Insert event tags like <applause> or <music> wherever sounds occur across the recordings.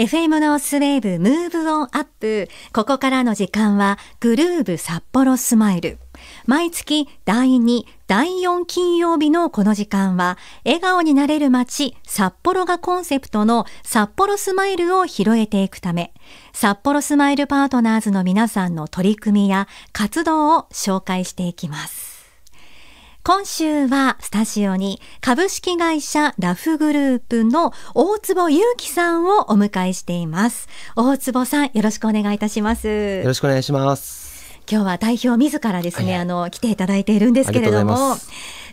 FM のスウェーブムーブオンアップ。ここからの時間はグルーブ札幌スマイル。毎月第2、第4金曜日のこの時間は、笑顔になれる街、札幌がコンセプトの札幌スマイルを広げていくため、札幌スマイルパートナーズの皆さんの取り組みや活動を紹介していきます。今週はスタジオに株式会社ラフグループの大坪祐樹さんをお迎えしています。大坪さん、よろしくお願いいたします。よろしくお願いします。今日は代表自らですね、はい、あの来ていただいているんですけれども。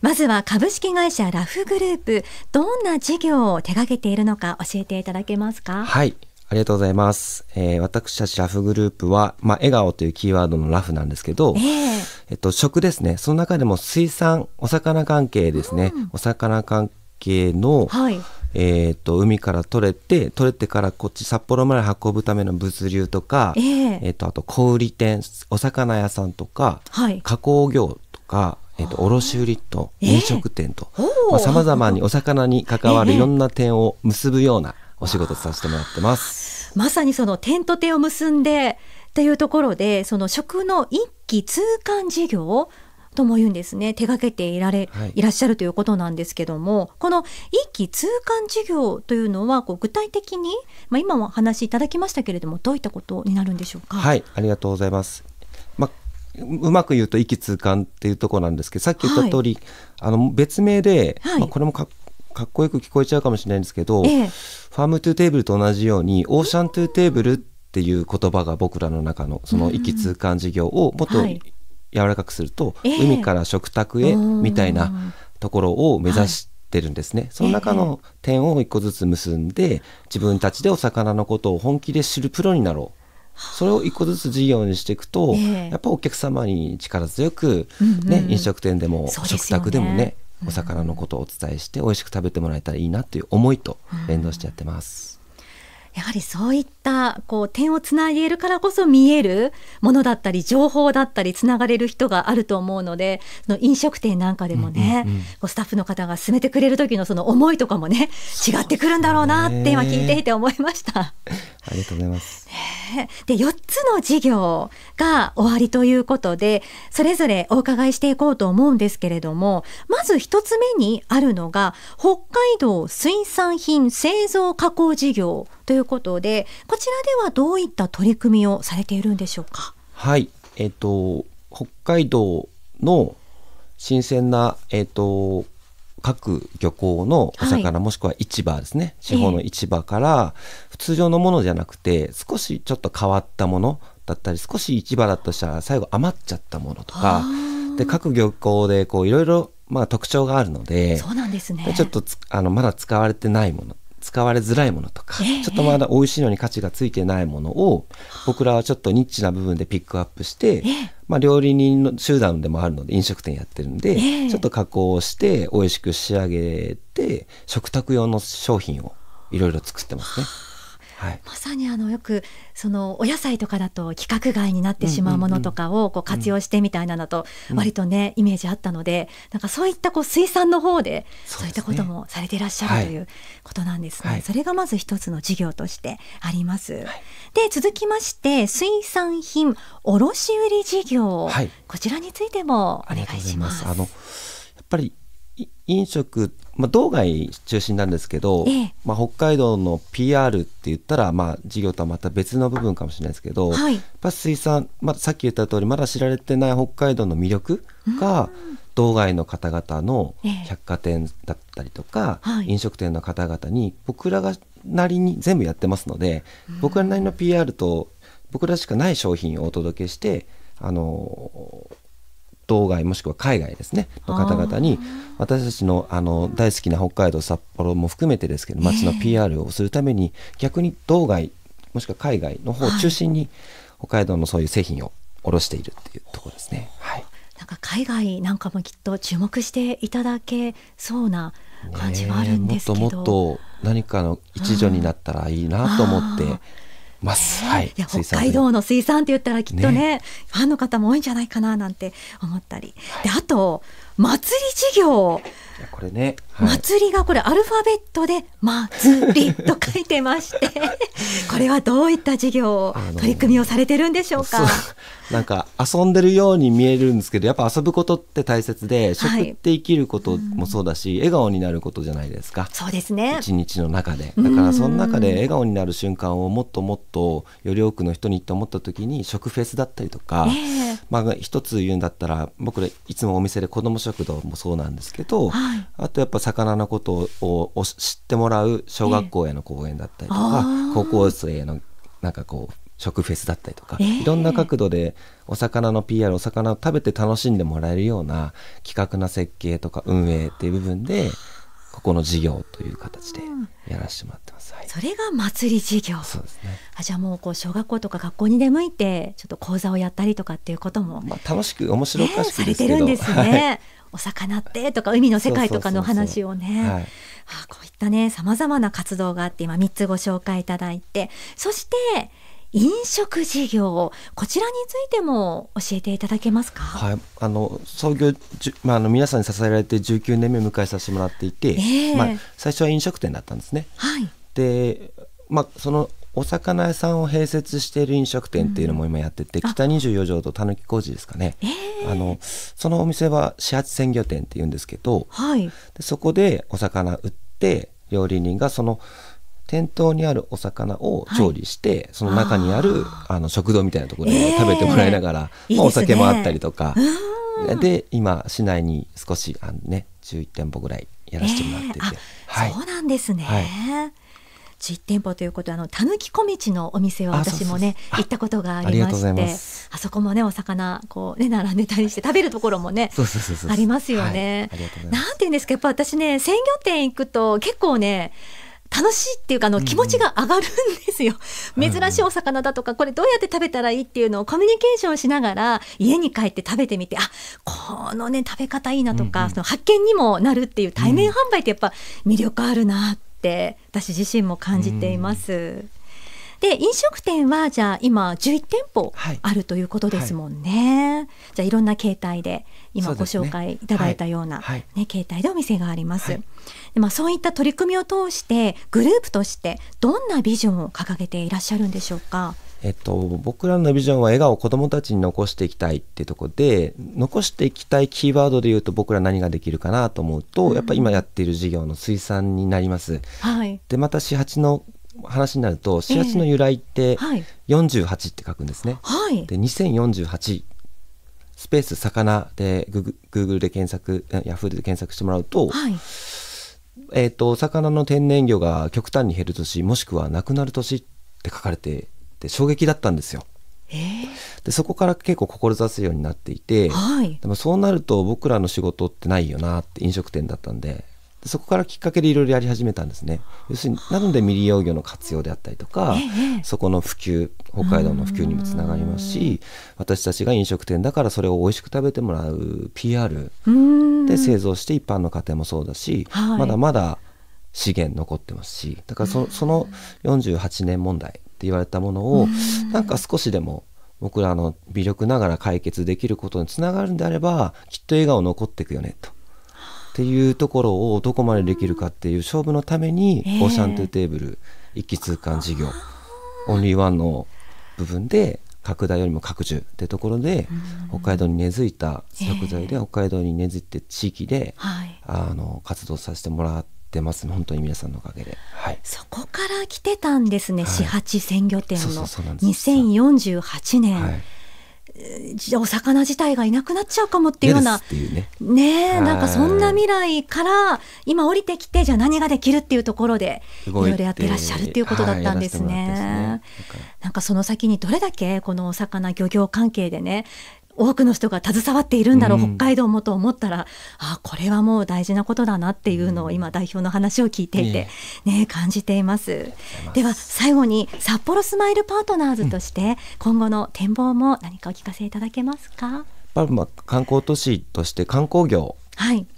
まずは株式会社ラフグループ、どんな事業を手掛けているのか教えていただけますか。はい。ありがとうございます。えー、私たちラフグループは、まあ、笑顔というキーワードのラフなんですけど、えーえっと、食ですね。その中でも水産、お魚関係ですね。うん、お魚関係の、はい、えーと、海から取れて取れてからこっち札幌まで運ぶための物流とか、えー、えーとあと小売店お魚屋さんとか、はい、加工業とか、えーと、卸売と飲食店とさまざ、まにお魚に関わるいろんな点を結ぶようなお仕事させてもらってます。えー、まさにその点と点を結んでっていうところでその食の一気通貫事業とも言うんですね手掛けていられ、い、らっしゃるということなんですけども、この一気通貫事業というのはこう具体的に、まあ、今もお話いただきましたけれどもどういったことになるんでしょうか。はいありがとうございます、まあ、うまく言うと一気通貫っていうところなんですけどさっき言った通り、はい、あり別名で、はい、まあ、これもかかっこよく聞こえちゃうかもしれないんですけど、ええ、ファームトゥーテーブルと同じようにオーシャントゥーテーブルっっていう言葉が僕らの中のその息気通事業をもっと柔らかくすると、海から食卓へみたいなところを目指して、るんですねその中の点を一個ずつ結んで、自分たちでお魚のことを本気で知るプロになろうそれを一個ずつ事業にしていくと、やっぱお客様に力強く、ね飲食店でも食卓でもねお魚のことをお伝えして美味しく食べてもらえたらいいなという思いと連動してやってます。やはりそういったこう点をつなげるからこそ見えるものだったり情報だったりつながれる人があると思うのでその飲食店なんかでもね、うんうんうん、スタッフの方が進めてくれる時のその思いとかもね違ってくるんだろうなって今聞いていて思いました。ありがとうございます、で4つの事業が終わりということでそれぞれお伺いしていこうと思うんですけれどもまず1つ目にあるのが北海道水産品製造加工事業ということでこちらではどういった取り組みをされているんでしょうか。はい、えっ、ー、と北海道の新鮮な、えっ、ー、と各漁港のお魚、はい、もしくは市場ですね地方の市場から、通常のものじゃなくて少しちょっと変わったものだったり少し市場だとしたら最後余っちゃったものとかで各漁港でいろいろ特徴があるのでそうなんですねちょっとあのまだ使われてないもの使われづらいものとか、えー、ちょっとまだ美味しいのに価値がついてないものを、僕らはちょっとニッチな部分でピックアップして、えー、まあ、料理人の集団でもあるので飲食店やってるんで、えー、ちょっと加工して美味しく仕上げて食卓用の商品をいろいろ作ってますね。はい、まさにあのよくそのお野菜とかだと規格外になってしまうものとかをこう活用してみたいなのと割とね、イメージあったのでなんかそういったこう水産の方でそういったこともされていらっしゃるということなんですね。それがまず一つの事業としてあります。で続きまして水産品卸売事業、こちらについてもお願いします。あのやっぱり飲食まあ、道外中心なんですけど、ええ、まあ、北海道の PR って言ったら、まあ、事業とはまた別の部分かもしれないですけど、はい、水産、まあ、さっき言った通りまだ知られてない北海道の魅力が道外の方々の百貨店だったりとか、え、飲食店の方々に僕らがなりに全部やってますので、僕らなりの PR と僕らしかない商品をお届けしてあの島外もしくは海外ですねの方々に私たちのあの大好きな北海道札幌も含めてですけど町の PR をするために、逆に道外もしくは海外の方を中心に、北海道のそういう製品を卸しているっていうところですね。はい、なんか海外なんかもきっと注目していただけそうな感じはあるんですけど、もっともっと何かの一助になったらいいなと思って。ます。はい、いや北海道の水産って言ったらきっとね、ね、ファンの方も多いんじゃないかななんて思ったり、であと祭り事業。これね、はい、祭りがこれアルファベットで「祭り」と書いてまして <laughs> これはどういった事業取り組みをされてるんでしょうかなんか遊んでるように見えるんですけどやっぱ遊ぶことって大切で食って生きることもそうだし、はい、笑顔になることじゃないですかそうですね一日の中でだからその中で笑顔になる瞬間をもっともっとより多くの人にって思った時に食フェスだったりとか、えー、まあ一つ言うんだったら僕らいつもお店で子ども食堂もそうなんですけど、はい、あとやっぱ魚のことをを知ってもらう小学校への講演だったりとか、えー、高校生へのなんかこう食フェスだったりとか、えー、いろんな角度でお魚の PR お魚を食べて楽しんでもらえるような企画な設計とか運営っていう部分でここの事業という形でやらせてもらってます、それが祭り事業そうですねあじゃあもうこう小学校とか学校に出向いてちょっと講座をやったりとかっていうことも、まあ、楽しく面白おかしくですけど、えー、されてるんですね、<laughs> はいお魚ってとか海の世界とかの話をね。はい、あこういったねさまざまな活動があって今3つご紹介いただいてそして飲食事業こちらについても教えていただけますか。はい、あの創業まああの皆さんに支えられて19年目迎えさせてもらっていて、えー、まあ最初は飲食店だったんですね。はい。で、まあそのお魚屋さんを併設している飲食店っていうのも今やってて、うん、北24条とたぬき工事ですかね、えー、あのそのお店は始発鮮魚店っていうんですけど、はい、でそこでお魚売って料理人がその店頭にあるお魚を調理して、はい、その中にあるあの食堂みたいなところで食べてもらいながら、えー、まあ、お酒もあったりとか、ね、で今市内に少しあの、ね、11店舗ぐらいやらせてもらってて、えーはい、そうなんですね。はい1店舗ということあのたぬき小道のお店は私もね行ったことがありましてあそこもねお魚こうね並んでたりして食べるところもねありますよね、はい、なんて言うんですかやっぱ私ね鮮魚店行くと結構ね楽しいっていうかあの気持ちが上がるんですよ、うん珍しいお魚だとかこれどうやって食べたらいいっていうのをコミュニケーションしながら家に帰って食べてみてあこのね食べ方いいなとか、その発見にもなるっていう対面販売ってやっぱ魅力あるなっって私自身も感じています。で飲食店はじゃあ今11店舗あるということですもんね、はいはい、じゃあいろんな携帯で今ご紹介いただいたようなね、ね、はい、でお店があります、でまあ、そういった取り組みを通してグループとしてどんなビジョンを掲げていらっしゃるんでしょうかえっと、僕らのビジョンは笑顔を子どもたちに残していきたいっていうとこで残していきたいキーワードで言うと僕ら何ができるかなと思うと、うん、やっぱり今やっている事業の水産になります。はい、でまた始発の話になると始発の由来って48って書くんですね。はい、で2048スペース魚でグーグルで検索ヤフーで検索してもらうと。はいえーと魚の天然魚が極端に減る年もしくはなくなる年って書かれてって衝撃だったんですよ。えー、でそこから結構志すようになっていて、はい、でもそうなると僕らの仕事ってないよなって飲食店だったんででそこからきっかけでいろいろやり始めたんですね要するになので未利用魚の活用であったりとか、えそこの普及北海道の普及にもつながりますし私たちが飲食店だからそれを美味しく食べてもらう PR で製造して一般の家庭もそうだしまだまだ資源残ってますしだからそその48年問題って言われたものをなんか少しでも僕らの微力ながら解決できることにつながるんであればきっと笑顔残っていくよねと。っていうところをどこまでできるかっていう勝負のために、オーシャントゥーテーブル一気通貫事業オンリーワンの部分で拡大よりも拡充ってところで、北海道に根付いた食材で、北海道に根付いて地域で、はい、あの活動させてもらって。ってます本当に皆さんのおかげで、はい、そこから来てたんですね、はい、四八鮮魚店の2048年、はお魚自体がいなくなっちゃうかもっていうようなねね、はなんかそんな未来から今降りてきてじゃあ何ができるっていうところでいろいろやってらっしゃるっていうことだったんですね。はい、すねなんかその先にどれだけこのお魚漁業関係でね多くの人が携わっているんだろう、北海道もと思ったらあこれはもう大事なことだなっていうのを今代表の話を聞いていて、ね、感じていますでは最後に札幌スマイルパートナーズとして今後の展望も何かお聞かせいただけますか、うん、まあ観光都市として観光業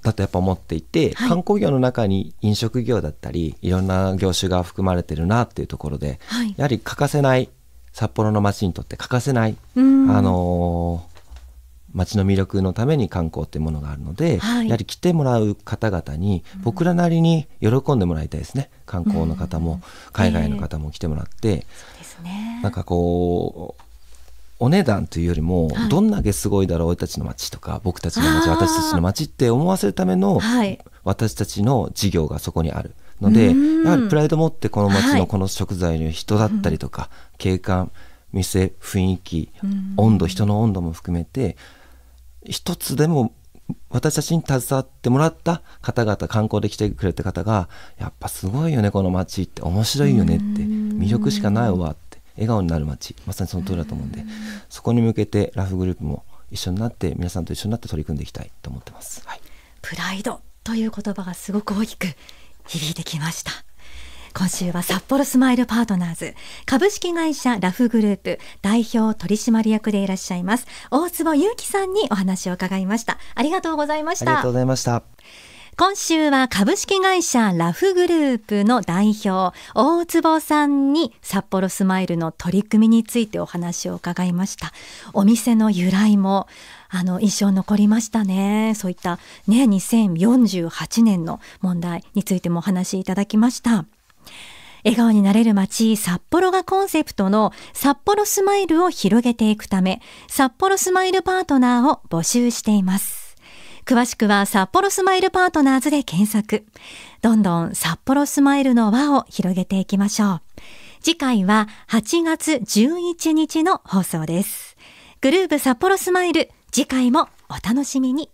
だとやっぱ思っていて、はい、観光業の中に飲食業だったりいろんな業種が含まれてるなっていうところで、はい、やはり欠かせない札幌の街にとって欠かせない、あのー街の魅力のために観光っていうものがあるので、はい、やはり来てもらう方々に僕らなりに喜んでもらいたいですね、うん、観光の方も海外の方も来てもらって、えーね、なんかこうお値段というよりも、はい、どんだけすごいだろう俺たちの街とか僕たちの街私たちの街って思わせるための、はい、私たちの事業がそこにあるのでやはりプライド持ってこの街のこの食材の人だったりとか、景観店雰囲気温度人の温度も含めて一つでも私たちに携わってもらった方々観光で来てくれた方がやっぱすごいよねこの街って面白いよねって魅力しかないわって笑顔になる街まさにその通りだと思うんでそこに向けてラフグループも一緒になって皆さんと一緒になって取り組んでいきたいと思ってます。はい、プライドという言葉がすごく大きく響いてきました。今週は札幌スマイルパートナーズ株式会社ラフグループ代表取締役でいらっしゃいます大坪裕樹さんにお話を伺いましたありがとうございましたありがとうございました今週は株式会社ラフグループの代表大坪さんに札幌スマイルの取り組みについてお話を伺いましたお店の由来もあの印象残りましたねそういったね2048年の問題についてもお話しいただきました笑顔になれる街札幌がコンセプトの札幌スマイルを広げていくため札幌スマイルパートナーを募集しています詳しくは札幌スマイルパートナーズで検索どんどん札幌スマイルの輪を広げていきましょう次回は8月11日の放送ですグループ札幌スマイル次回もお楽しみに